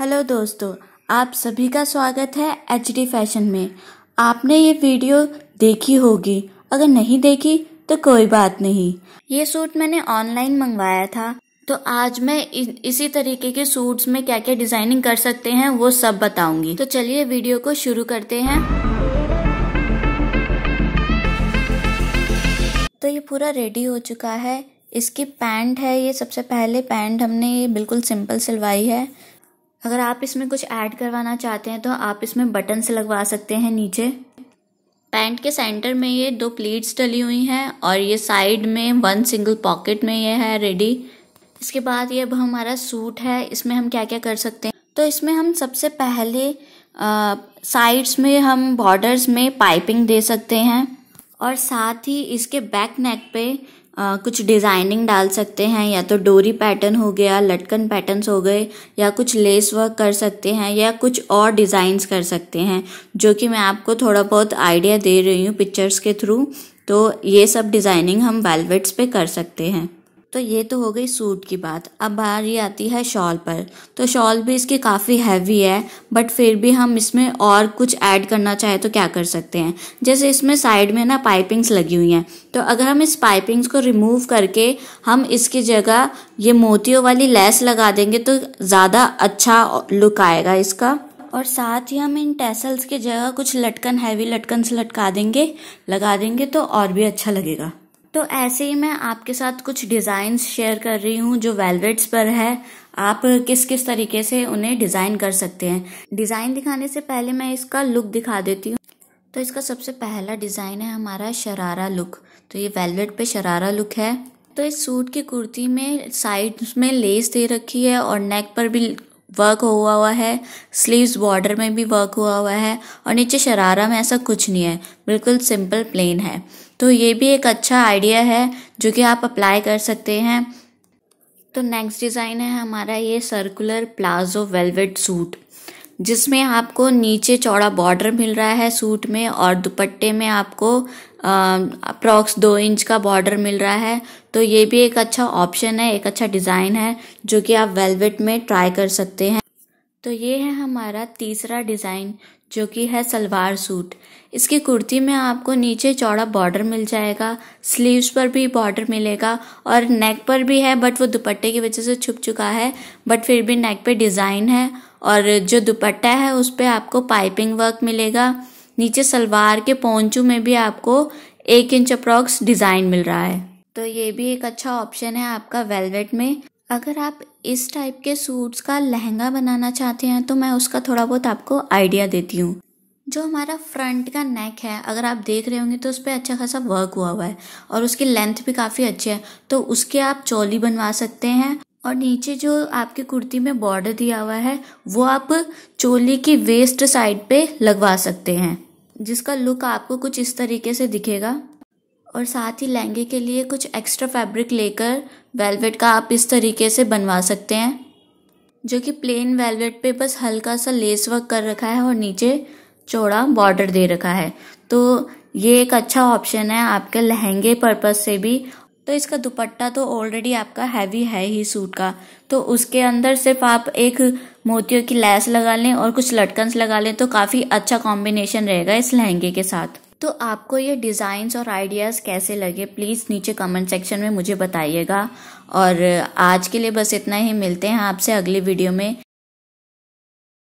hello दोस्तों आप सभी का स्वागत है एच डी फैशन में आपने ये वीडियो देखी होगी अगर नहीं देखी तो कोई बात नहीं ये सूट मैंने ऑनलाइन मंगवाया था तो आज मैं इसी तरीके के सूट्स में क्या क्या डिजाइनिंग कर सकते हैं वो सब बताऊंगी तो चलिए वीडियो को शुरू करते हैं तो ये पूरा रेडी हो चुका है इसकी पैंट है ये सबसे पहले पैंट हमने ये बिल्कुल सिंपल सिलवाई है अगर आप इसमें कुछ ऐड करवाना चाहते हैं तो आप इसमें बटन्स लगवा सकते हैं नीचे पैंट के सेंटर में ये दो प्लीट्स डली हुई हैं और ये साइड में वन सिंगल पॉकेट में ये है रेडी इसके बाद ये अब हमारा सूट है इसमें हम क्या क्या कर सकते हैं तो इसमें हम सबसे पहले साइड्स में हम बॉर्डर्स में पाइपिंग दे सकते हैं और साथ ही इसके बैक नेक पे आ, कुछ डिज़ाइनिंग डाल सकते हैं या तो डोरी पैटर्न हो गया लटकन पैटर्न्स हो गए या कुछ लेस वर्क कर सकते हैं या कुछ और डिज़ाइंस कर सकते हैं जो कि मैं आपको थोड़ा बहुत आइडिया दे रही हूँ पिक्चर्स के थ्रू तो ये सब डिज़ाइनिंग हम वेलवेट्स पे कर सकते हैं तो ये तो हो गई सूट की बात अब बारी आती है शॉल पर तो शॉल भी इसकी काफ़ी हैवी है बट फिर भी हम इसमें और कुछ ऐड करना चाहें तो क्या कर सकते हैं जैसे इसमें साइड में ना पाइपिंग्स लगी हुई हैं तो अगर हम इस पाइपिंग्स को रिमूव करके हम इसकी जगह ये मोतियों वाली लेस लगा देंगे तो ज़्यादा अच्छा लुक आएगा इसका और साथ ही हम इन टेसल्स की जगह कुछ लटकन हैवी लटकन से लटका देंगे लगा देंगे तो और भी अच्छा लगेगा तो ऐसे ही मैं आपके साथ कुछ डिजाइन शेयर कर रही हूँ जो वेलवेट्स पर है आप किस किस तरीके से उन्हें डिज़ाइन कर सकते हैं डिज़ाइन दिखाने से पहले मैं इसका लुक दिखा देती हूँ तो इसका सबसे पहला डिज़ाइन है हमारा शरारा लुक तो ये वेलवेट पे शरारा लुक है तो इस सूट की कुर्ती में साइड में लेस दे रखी है और नेक पर भी वर्क हुआ हुआ है स्लीव्स बॉर्डर में भी वर्क हुआ हुआ है और नीचे शरारा में ऐसा कुछ नहीं है बिल्कुल सिंपल प्लेन है तो ये भी एक अच्छा आइडिया है जो कि आप अप्लाई कर सकते हैं तो नेक्स्ट डिज़ाइन है हमारा ये सर्कुलर प्लाजो वेलवेट सूट जिसमें आपको नीचे चौड़ा बॉर्डर मिल रहा है सूट में और दुपट्टे में आपको अप्रॉक्स दो इंच का बॉर्डर मिल रहा है तो ये भी एक अच्छा ऑप्शन है एक अच्छा डिज़ाइन है जो कि आप वेलवेट में ट्राई कर सकते हैं तो ये है हमारा तीसरा डिज़ाइन जो कि है सलवार सूट इसकी कुर्ती में आपको नीचे चौड़ा बॉर्डर मिल जाएगा स्लीव्स पर भी बॉर्डर मिलेगा और नेक पर भी है बट वो दुपट्टे की वजह से छुप चुका है बट फिर भी नेक पे डिज़ाइन है और जो दुपट्टा है उस पर आपको पाइपिंग वर्क मिलेगा नीचे सलवार के पौचू में भी आपको एक इंच अप्रॉक्स डिज़ाइन मिल रहा है तो ये भी एक अच्छा ऑप्शन है आपका वेलवेट में अगर आप इस टाइप के सूट्स का लहंगा बनाना चाहते हैं तो मैं उसका थोड़ा बहुत आपको आइडिया देती हूँ जो हमारा फ्रंट का नेक है अगर आप देख रहे होंगे तो उस पर अच्छा खासा वर्क हुआ हुआ है और उसकी लेंथ भी काफ़ी अच्छी है तो उसके आप चोली बनवा सकते हैं और नीचे जो आपके कुर्ती में बॉर्डर दिया हुआ है वो आप चोली की वेस्ट साइड पे लगवा सकते हैं जिसका लुक आपको कुछ इस तरीके से दिखेगा और साथ ही लहंगे के लिए कुछ एक्स्ट्रा फैब्रिक लेकर वेलवेट का आप इस तरीके से बनवा सकते हैं जो कि प्लेन वेलवेट पे बस हल्का सा लेस वर्क कर रखा है और नीचे चौड़ा बॉर्डर दे रखा है तो ये एक अच्छा ऑप्शन है आपके लहंगे पर्पज से भी तो इसका दुपट्टा तो ऑलरेडी आपका हैवी है ही सूट का तो उसके अंदर सिर्फ आप एक मोतियों की लैस लगा लें और कुछ लटकन्स लगा लें तो काफ़ी अच्छा कॉम्बिनेशन रहेगा इस लहंगे के साथ तो आपको ये डिज़ाइंस और आइडियाज़ कैसे लगे प्लीज़ नीचे कमेंट सेक्शन में मुझे बताइएगा और आज के लिए बस इतना ही मिलते हैं आपसे अगली वीडियो में